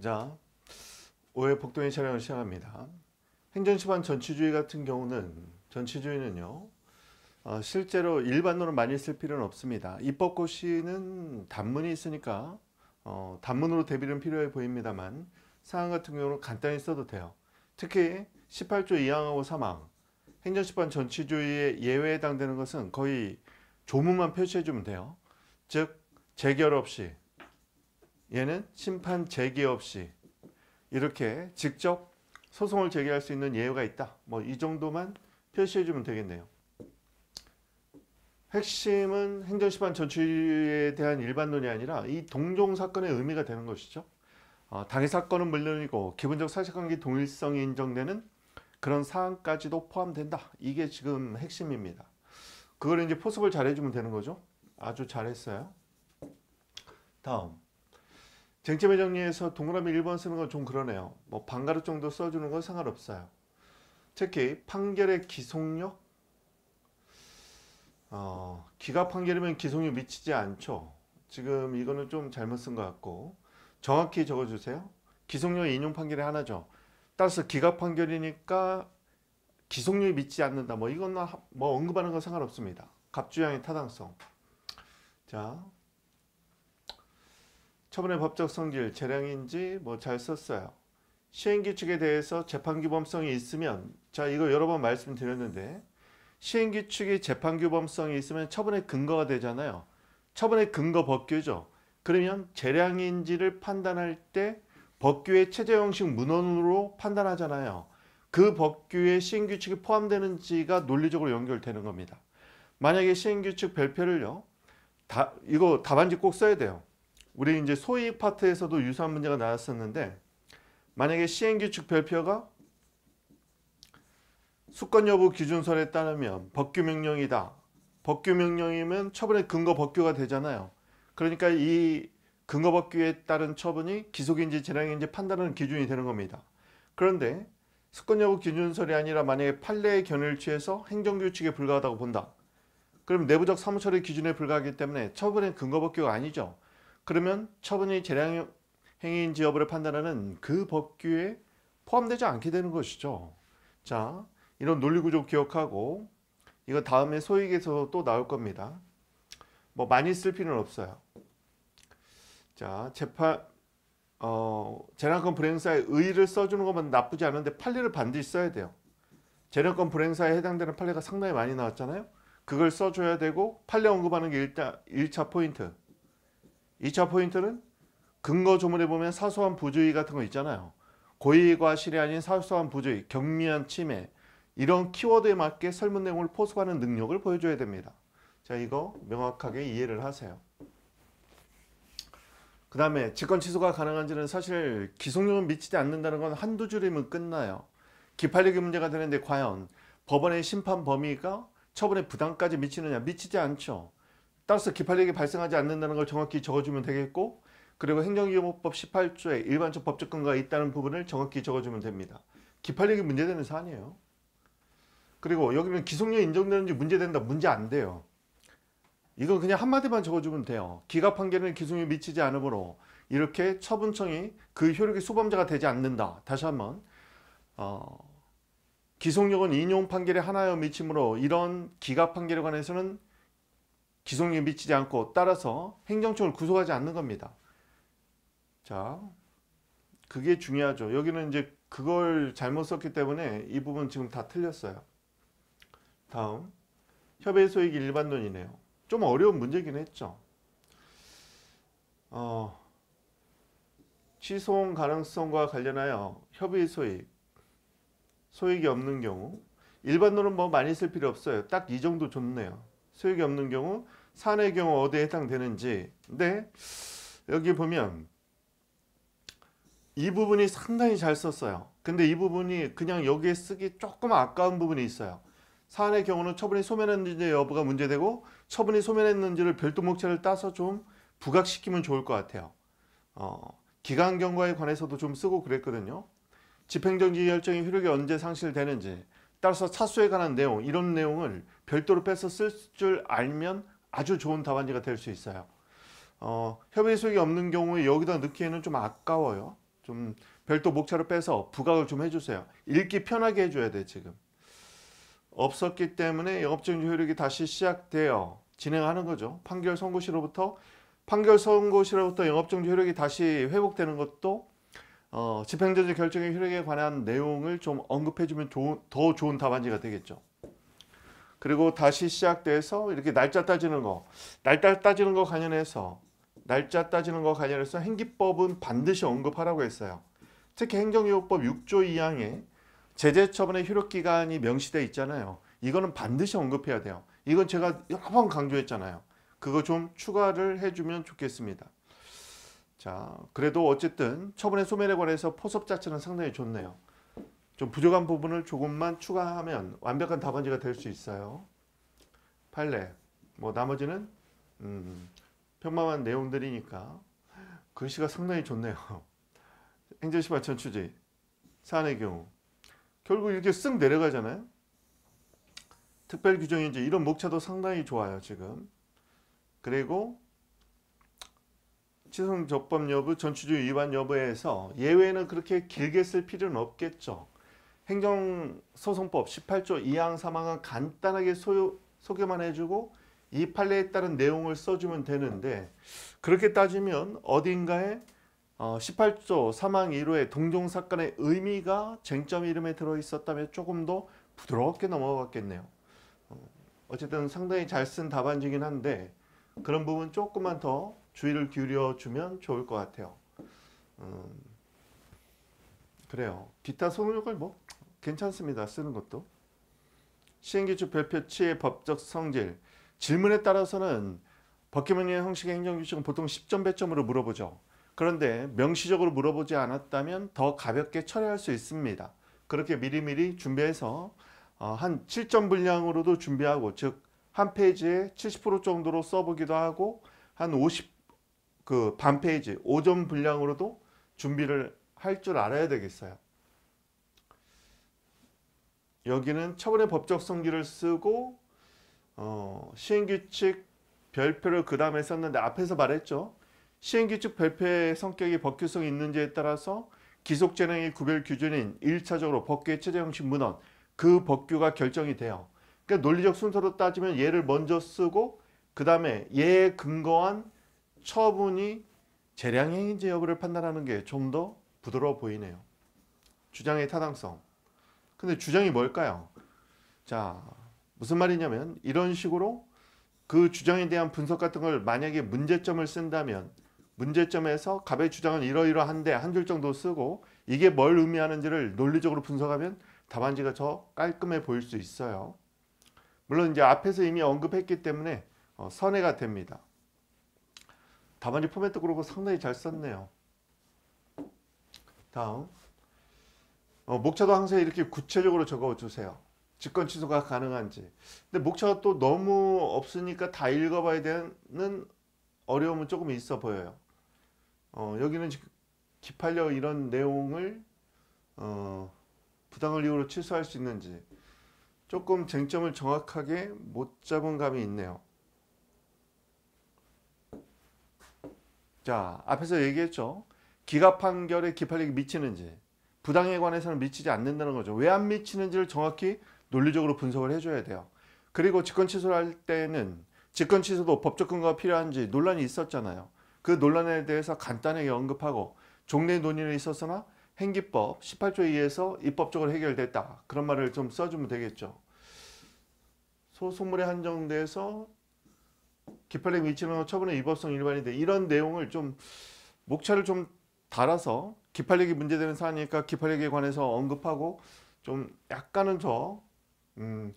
자, 오해 폭동의 촬영을 시작합니다. 행정시반 전치주의 같은 경우는 전치주의는요. 어, 실제로 일반으로 많이 쓸 필요는 없습니다. 입법고시는 단문이 있으니까 어, 단문으로 대비는 필요해 보입니다만 상황 같은 경우는 간단히 써도 돼요. 특히 18조 2항하고 3항 행정시반 전치주의의 예외에 해당되는 것은 거의 조문만 표시해 주면 돼요. 즉 재결 없이 얘는 심판 재개 없이 이렇게 직접 소송을 제기할 수 있는 예외가 있다. 뭐 이 정도만 표시해 주면 되겠네요. 핵심은 행정심판 전출에 대한 일반론이 아니라 이 동종 사건의 의미가 되는 것이죠. 어, 당해 사건은 물론이고 기본적 사실관계 동일성이 인정되는 그런 사안까지도 포함된다. 이게 지금 핵심입니다. 그걸 이제 포섭을 잘해주면 되는 거죠. 아주 잘했어요. 다음. 쟁점의 정리에서 동그라미 1번 쓰는 건 좀 그러네요. 뭐 반가릇 정도 써주는 건 상관없어요. 특히 판결의 기속력? 어, 기가 판결이면 기속력 미치지 않죠. 지금 이거는 좀 잘못 쓴 것 같고 정확히 적어주세요. 기속력 인용 판결이 하나죠. 따라서 기가 판결이니까 기속력이 믿지 않는다. 뭐 이건 뭐 언급하는 건 상관없습니다. 갑주형의 타당성. 자, 처분의 법적 성질, 재량인지 뭐 잘 썼어요. 시행규칙에 대해서 재판규범성이 있으면 자 이거 여러 번 말씀드렸는데 시행규칙이 재판규범성이 있으면 처분의 근거가 되잖아요. 처분의 근거 법규죠. 그러면 재량인지를 판단할 때 법규의 체제 형식 문헌으로 판단하잖아요. 그법규의 시행규칙이 포함되는지가 논리적으로 연결되는 겁니다. 만약에 시행규칙 별표를요. 다, 이거 답안지 꼭 써야 돼요. 우리 이제 소액 파트에서도 유사한 문제가 나왔었는데 만약에 시행규칙 별표가 수권 여부 기준설에 따르면 법규 명령이다. 법규 명령이면 처분의 근거 법규가 되잖아요. 그러니까 이 근거 법규에 따른 처분이 기속인지 재량인지 판단하는 기준이 되는 겁니다. 그런데 수권 여부 기준설이 아니라 만약에 판례의 견해를 취해서 행정규칙에 불과하다고 본다. 그럼 내부적 사무처리 기준에 불과하기 때문에 처분의 근거 법규가 아니죠. 그러면 처분이 재량행위인 지 여부를 판단하는 그 법규에 포함되지 않게 되는 것이죠. 자, 이런 논리구조 기억하고 이거 다음에 소액에서 또 나올 겁니다. 뭐 많이 쓸 필요는 없어요. 자, 재판 어, 재량권 불행사의 의의를 써주는 것만 나쁘지 않은데 판례를 반드시 써야 돼요. 재량권 불행사에 해당되는 판례가 상당히 많이 나왔잖아요. 그걸 써줘야 되고 판례 언급하는 게 일단 1차 포인트. 2차 포인트는 근거 조문에 보면 사소한 부주의 같은 거 있잖아요. 고의과 실이 아닌 사소한 부주의, 경미한 침해 이런 키워드에 맞게 설문 내용을 포섭하는 능력을 보여줘야 됩니다. 자 이거 명확하게 이해를 하세요. 그 다음에 직권 취소가 가능한지는 사실 기속력은 미치지 않는다는 건 한두 줄이면 끝나요. 기팔력이 문제가 되는데 과연 법원의 심판 범위가 처분의 부담까지 미치느냐 미치지 않죠. 따라서 기판력이 발생하지 않는다는 걸 정확히 적어주면 되겠고 그리고 행정기록법 18조에 일반적 법적 근거가 있다는 부분을 정확히 적어주면 됩니다. 기판력이 문제되는 사안이에요. 그리고 여기는 기속료 인정되는지 문제된다 문제 안 돼요. 이건 그냥 한마디만 적어주면 돼요. 기각 판결은 기속에 력 미치지 않으므로 이렇게 처분청이 그 효력의 소범자가 되지 않는다. 다시 한번 어, 기속력은 인용 판결에 하나여 미치므로 이런 기각 판결에 관해서는 기소력에 미치지 않고 따라서 행정청을 구속하지 않는 겁니다. 자, 그게 중요하죠. 여기는 이제 그걸 잘못 썼기 때문에 이 부분 지금 다 틀렸어요. 다음, 협의 소익 일반론이네요. 좀 어려운 문제긴 했죠. 어, 취소원 가능성과 관련하여 협의 소익, 소익이 없는 경우 일반론은 뭐 많이 쓸 필요 없어요. 딱 이 정도 좁네요. 소액이 없는 경우 산의 경우 어디에 해당되는지 근데 여기 보면 이 부분이 상당히 잘 썼어요 근데 이 부분이 그냥 여기에 쓰기 조금 아까운 부분이 있어요 사안의 경우는 처분이 소멸했는지 여부가 문제되고 처분이 소멸했는지를 별도 목차를 따서 좀 부각시키면 좋을 것 같아요 어, 기간 경과에 관해서도 좀 쓰고 그랬거든요 집행정지 결정의 효력이 언제 상실되는지 따라서 차수에 관한 내용 이런 내용을 별도로 빼서 쓸 줄 알면 아주 좋은 답안지가 될 수 있어요. 어, 협의 소이 없는 경우에 여기다 넣기에는 좀 아까워요. 좀 별도 목차로 빼서 부각을 좀 해주세요. 읽기 편하게 해줘야 돼 지금. 없었기 때문에 영업적인 효력이 다시 시작되어 진행하는 거죠. 판결 선고시로부터 판결 선고시로부터 영업정지 효력이 다시 회복되는 것도 어, 집행자재 결정의 효력에 관한 내용을 좀 언급해주면 좋은, 더 좋은 답안지가 되겠죠. 그리고 다시 시작돼서 이렇게 날짜 따지는 거, 날짜 따지는 거 관련해서 날짜 따지는 거 관련해서 행기법은 반드시 언급하라고 했어요. 특히 행정요법 6조 2항에 제재처분의 효력기간이 명시되어 있잖아요. 이거는 반드시 언급해야 돼요. 이건 제가 여러 번 강조했잖아요. 그거 좀 추가를 해주면 좋겠습니다. 자, 그래도 어쨌든 처분의 소멸에 관해서 포섭 자체는 상당히 좋네요. 좀 부족한 부분을 조금만 추가하면 완벽한 답안지가 될 수 있어요. 판례. 뭐 나머지는 음, 평범한 내용들이니까 글씨가 상당히 좋네요. 행정심화천 추지 사안의 경우 결국 이렇게 쓱 내려가잖아요. 특별 규정이 이 이런 목차도 상당히 좋아요 지금. 그리고 치성적법 여부, 전치주 위반 여부에서 예외는 그렇게 길게 쓸 필요는 없겠죠. 행정소송법 18조 2항 3항은 간단하게 소유, 소개만 해주고 이 판례에 따른 내용을 써주면 되는데 그렇게 따지면 어딘가에 18조 어, 3항 1호의 동종사건의 의미가 쟁점 이름에 들어있었다면 조금 더 부드럽게 넘어갔겠네요. 어, 어쨌든 상당히 잘 쓴 답안지긴 한데 그런 부분 조금만 더 주의를 기울여 주면 좋을 것 같아요. 음, 그래요. 기타 소능을뭐 괜찮습니다. 쓰는 것도. 시행기초 별표치의 법적 성질. 질문에 따라서는 버킷문의 형식의 행정규칙은 보통 10점 배점으로 물어보죠. 그런데 명시적으로 물어보지 않았다면 더 가볍게 처리할 수 있습니다. 그렇게 미리미리 준비해서 어, 한 7점 분량으로도 준비하고 즉 한 페이지에 70% 정도로 써보기도 하고 한그 반페이지 5점 분량으로도 준비를 할 줄 알아야 되겠어요. 여기는 처분의 법적 성질을 쓰고 어, 시행규칙 별표를 그 다음에 썼는데 앞에서 말했죠. 시행규칙 별표의 성격이 법규성이 있는지에 따라서 기속재량의 구별 기준인 1차적으로 법규의 체제 형식 문헌 그 법규가 결정이 돼요. 그러니까 논리적 순서로 따지면 얘를 먼저 쓰고 그 다음에 얘에 근거한 처분이 재량행위인지 여부를 판단하는 게 좀 더 부드러워 보이네요. 주장의 타당성. 근데 주장이 뭘까요? 자, 무슨 말이냐면 이런 식으로 그 주장에 대한 분석 같은 걸 만약에 문제점을 쓴다면 문제점에서 갑의 주장은 이러이러한데 한줄 정도 쓰고 이게 뭘 의미하는지를 논리적으로 분석하면 답안지가 더 깔끔해 보일 수 있어요. 물론 이제 앞에서 이미 언급했기 때문에 어, 선회가 됩니다. 다안지 포맷도 그러고 상당히 잘 썼네요. 다음 어, 목차도 항상 이렇게 구체적으로 적어주세요. 직권 취소가 가능한지. 근데 목차가 또 너무 없으니까 다 읽어봐야 되는 어려움은 조금 있어 보여요. 어, 여기는 기팔려 이런 내용을 어, 부당을 이유로 취소할 수 있는지 조금 쟁점을 정확하게 못 잡은 감이 있네요. 자, 앞에서 얘기했죠. 기가 판결에 기판력이 미치는지 부당에 관해서는 미치지 않는다는 거죠. 왜 안 미치는지를 정확히 논리적으로 분석을 해줘야 돼요. 그리고 직권 취소를 할 때는 직권 취소도 법적 근거가 필요한지 논란이 있었잖아요. 그 논란에 대해서 간단하게 언급하고 종래 논의는 있었으나 행기법 18조 2에서 입법적으로 해결됐다. 그런 말을 좀 써주면 되겠죠. 소속물에 한정돼서 기판의 위치나 처분의 위법성 일반인데 이런 내용을 좀 목차를 좀 달아서 기판력이 문제되는 사안이니까 기판력에 관해서 언급하고 좀 약간은 더 음,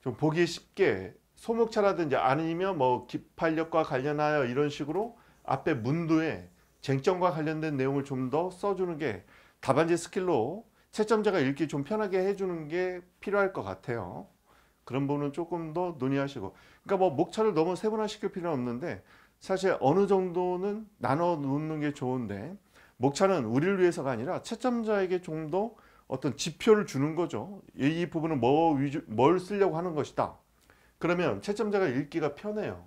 좀 보기 쉽게 소목차라든지 아니면 뭐 기판력과 관련하여 이런 식으로 앞에 문도에 쟁점과 관련된 내용을 좀 더 써주는 게 답안지 스킬로 채점자가 읽기 좀 편하게 해주는 게 필요할 것 같아요. 그런 부분은 조금 더 논의하시고 그러니까 뭐 목차를 너무 세분화시킬 필요는 없는데 사실 어느 정도는 나눠 놓는 게 좋은데 목차는 우리를 위해서가 아니라 채점자에게 좀 더 어떤 지표를 주는 거죠 이 부분은 뭐 위주, 뭘 쓰려고 하는 것이다 그러면 채점자가 읽기가 편해요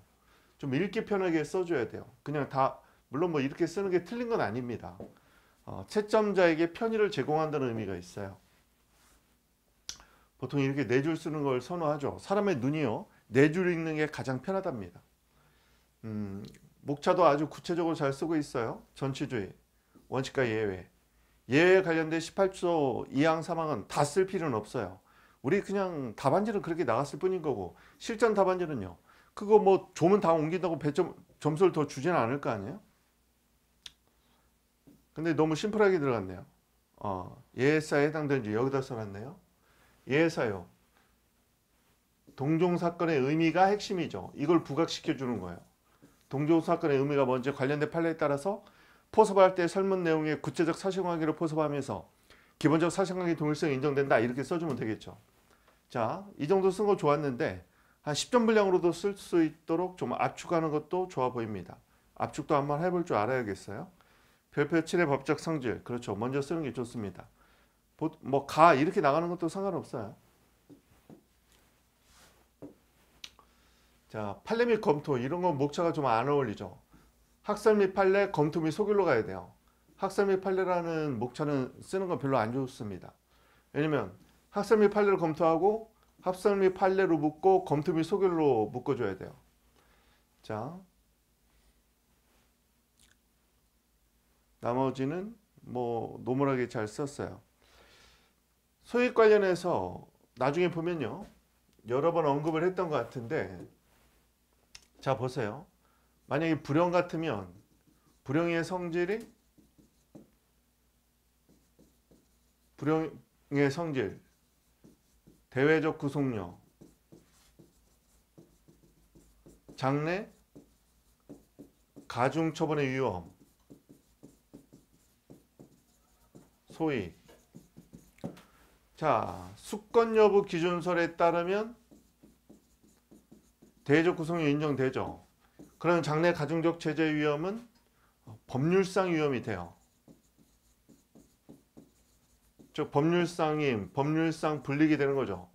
좀 읽기 편하게 써줘야 돼요 그냥 다 물론 뭐 이렇게 쓰는 게 틀린 건 아닙니다 어, 채점자에게 편의를 제공한다는 의미가 있어요 보통 이렇게 네 줄 쓰는 걸 선호하죠. 사람의 눈이요. 네 줄 읽는 게 가장 편하답니다. 음, 목차도 아주 구체적으로 잘 쓰고 있어요. 전체주의 원칙과 예외. 예외에 관련된 18조 2항 3항은 다 쓸 필요는 없어요. 우리 그냥 답안지는 그렇게 나갔을 뿐인 거고 실전 답안지는요. 그거 뭐 조문 다 옮긴다고 배점, 점수를 더 주지는 않을 거 아니에요? 근데 너무 심플하게 들어갔네요. 어, 예사에 해당되는지 여기다 써놨네요. 예사요. 동종 사건의 의미가 핵심이죠. 이걸 부각시켜 주는 거예요. 동종 사건의 의미가 먼저 관련된 판례에 따라서 포섭할 때 설문 내용의 구체적 사실관계를 포섭하면서 기본적 사실관계 동일성이 인정된다 이렇게 써주면 되겠죠. 자, 이 정도 쓴 거 좋았는데 한 10점 분량으로도 쓸 수 있도록 좀 압축하는 것도 좋아 보입니다. 압축도 한번 해볼 줄 알아야겠어요. 별표 7의 법적 성질, 그렇죠. 먼저 쓰는 게 좋습니다. 뭐가 이렇게 나가는 것도 상관없어요. 자, 판례 및 검토 이런 건 목차가 좀 안 어울리죠. 학설 및 판례, 검토 및 소결로 가야 돼요. 학설 및 판례라는 목차는 쓰는 건 별로 안 좋습니다. 왜냐면 학설 및 판례를 검토하고 합설 및 판례로 묶고 검토 및 소결로 묶어줘야 돼요. 자, 나머지는 뭐 노멀하게 잘 썼어요. 소액 관련해서 나중에 보면요. 여러 번 언급을 했던 것 같은데 자 보세요. 만약에 불형 같으면 불형의 성질이 불형의 성질 대외적 구속력 장래 가중처분의 위험 소위 자, 수권 여부 기준설에 따르면 대조 구성이 인정되죠. 그런 장래 가중적 제재 위험은 법률상 위험이 돼요. 즉 법률상임, 법률상 불리게 되는 거죠.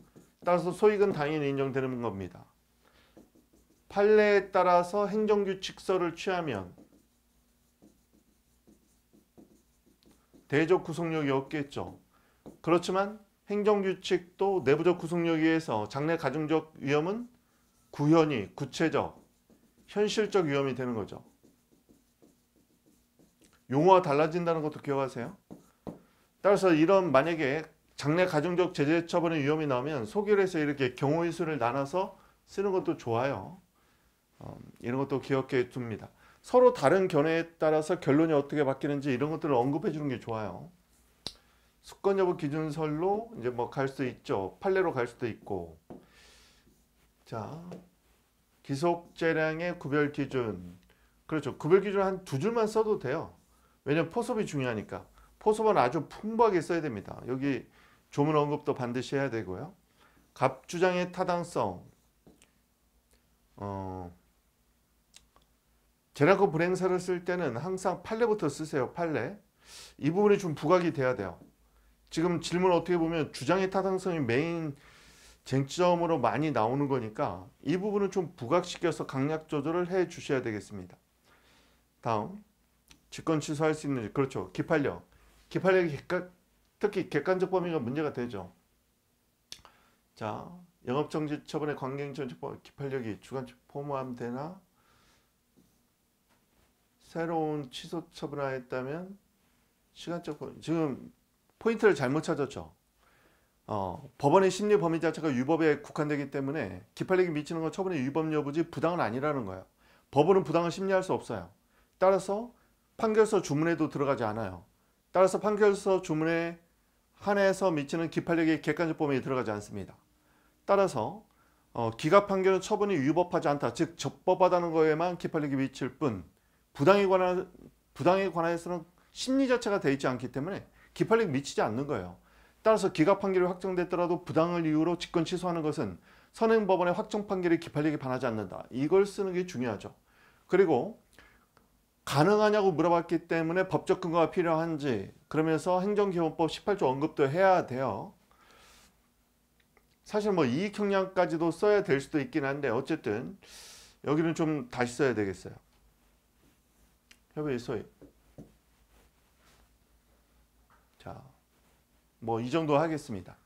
따라서 소익은 당연히 인정되는 겁니다. 판례에 따라서 행정규칙서를 취하면 대적 구속력이 없겠죠. 그렇지만 행정규칙도 내부적 구속력에 의해서 장래 가중적 위험은 구현이, 구체적, 현실적 위험이 되는 거죠. 용어가 달라진다는 것도 기억하세요. 따라서 이런 만약에 장래 가중적 제재 처분의 위험이 나오면 소개를 해서 이렇게 경우의 수를 나눠서 쓰는 것도 좋아요. 어, 이런 것도 기억해 둡니다. 서로 다른 견해에 따라서 결론이 어떻게 바뀌는지 이런 것들을 언급해 주는 게 좋아요. 수권 여부 기준설로 이제 뭐 갈 수 있죠. 판례로 갈 수도 있고. 자, 기속 재량의 구별 기준. 그렇죠. 구별 기준 한 두 줄만 써도 돼요. 왜냐면 포섭이 중요하니까. 포섭은 아주 풍부하게 써야 됩니다. 여기 조문 언급도 반드시 해야 되고요. 갑 주장의 타당성. 어, 재량권 불행사를 쓸 때는 항상 판례부터 쓰세요. 판례. 이 부분이 좀 부각이 돼야 돼요. 지금 질문 어떻게 보면 주장의 타당성이 메인 쟁점으로 많이 나오는 거니까 이 부분은 좀 부각시켜서 강약 조절을 해 주셔야 되겠습니다. 다음 직권 취소할 수 있는지 그렇죠 기판력 기판력이 객관, 특히 객관적 범위가 문제가 되죠. 자 영업정지 처분의 관계행정 기판력이 주관적 포함되나 새로운 취소 처분하였다면 시간적 지금 포인트를 잘못 찾았죠. 어, 법원의 심리 범위 자체가 위법에 국한되기 때문에 기팔리기 미치는 건 처분의 위법 여부지 부당은 아니라는 거예요. 법원은 부당을 심리할 수 없어요. 따라서 판결서 주문에도 들어가지 않아요. 따라서 판결서 주문에 한해서 미치는 기판력의 객관적 범위에 들어가지 않습니다. 따라서 어, 기각 판결은 처분이 위법하지 않다. 즉 적법하다는 거에만 기판력이 미칠 뿐 부당에 관한 부당에 관하서는 심리 자체가 돼 있지 않기 때문에 기판력에 미치지 않는 거예요. 따라서 기각 판결이 확정됐더라도 부당을 이유로 직권 취소하는 것은 선행법원의 확정 판결이 기판력이 반하지 않는다. 이걸 쓰는 게 중요하죠. 그리고 가능하냐고 물어봤기 때문에 법적 근거가 필요한지 그러면서 행정기본법 18조 언급도 해야 돼요. 사실 뭐 이익형량까지도 써야 될 수도 있긴 한데 어쨌든 여기는 좀 다시 써야 되겠어요. 협의 소위 뭐이 정도 하겠습니다.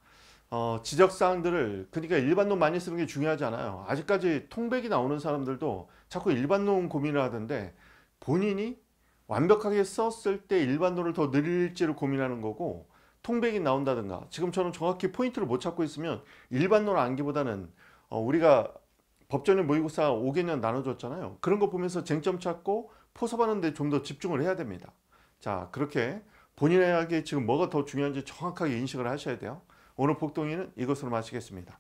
어, 지적 사항들을 그러니까 일반론 많이 쓰는 게중요하잖아요 아직까지 통백이 나오는 사람들도 자꾸 일반론 고민을 하던데 본인이 완벽하게 썼을 때 일반론을 더 늘릴지를 고민하는 거고 통백이 나온다든가 지금처럼 정확히 포인트를 못 찾고 있으면 일반론 암기보다는 어, 우리가 법전의 모의고사 5개년 나눠줬잖아요. 그런 거 보면서 쟁점 찾고 포섭하는 데 좀 더 집중을 해야 됩니다. 자 그렇게 본인에게 지금 뭐가 더 중요한지 정확하게 인식을 하셔야 돼요. 오늘 복동이는 이것으로 마치겠습니다.